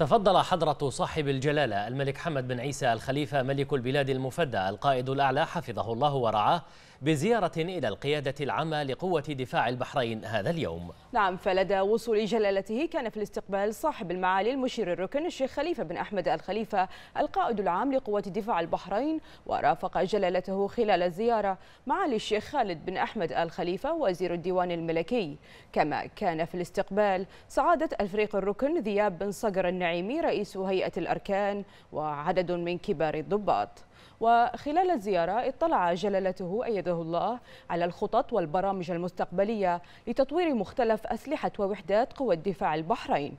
تفضل حضرة صاحب الجلالة الملك حمد بن عيسى الخليفة ملك البلاد المفدى القائد الأعلى حفظه الله ورعاه بزيارة إلى القيادة العامة لقوة دفاع البحرين هذا اليوم نعم فلدى وصول جلالته كان في الاستقبال صاحب المعالي المشير الركن الشيخ خليفة بن أحمد الخليفة القائد العام لقوة دفاع البحرين ورافق جلالته خلال الزيارة معالي الشيخ خالد بن أحمد الخليفة وزير الديوان الملكي كما كان في الاستقبال سعادة الفريق الركن ذياب بن صقر النعيمي رئيس هيئة الأركان وعدد من كبار الضباط وخلال الزيارة اطلع جلالته أيده الله على الخطط والبرامج المستقبلية لتطوير مختلف أسلحة ووحدات قوى الدفاع البحرين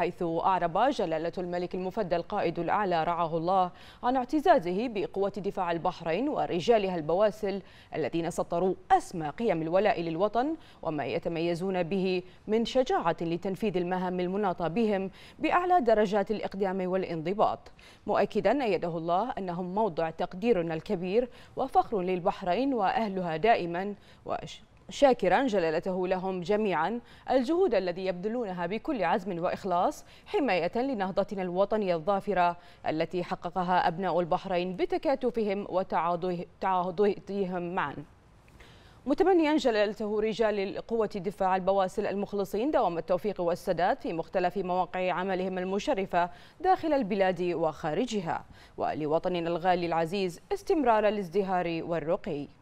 حيث أعرب جلالة الملك المفدى القائد الأعلى رعاه الله عن اعتزازه بقوة دفاع البحرين ورجالها البواسل الذين سطروا أسمى قيم الولاء للوطن وما يتميزون به من شجاعة لتنفيذ المهام المناطة بهم بأعلى درجات الإقدام والانضباط مؤكدا أيده الله أنهم موضع تقديرنا الكبير وفخر للبحرين وأهلها دائما شاكرا جلالته لهم جميعا الجهود الذي يبذلونها بكل عزم وإخلاص حماية لنهضتنا الوطنية الظافرة التي حققها أبناء البحرين بتكاتفهم وتعاضدهم معا متمنيا جلالته رجال قوة الدفاع البواسل المخلصين دوام التوفيق والسداد في مختلف مواقع عملهم المشرفة داخل البلاد وخارجها ولوطننا الغالي العزيز استمرار الازدهار والرقي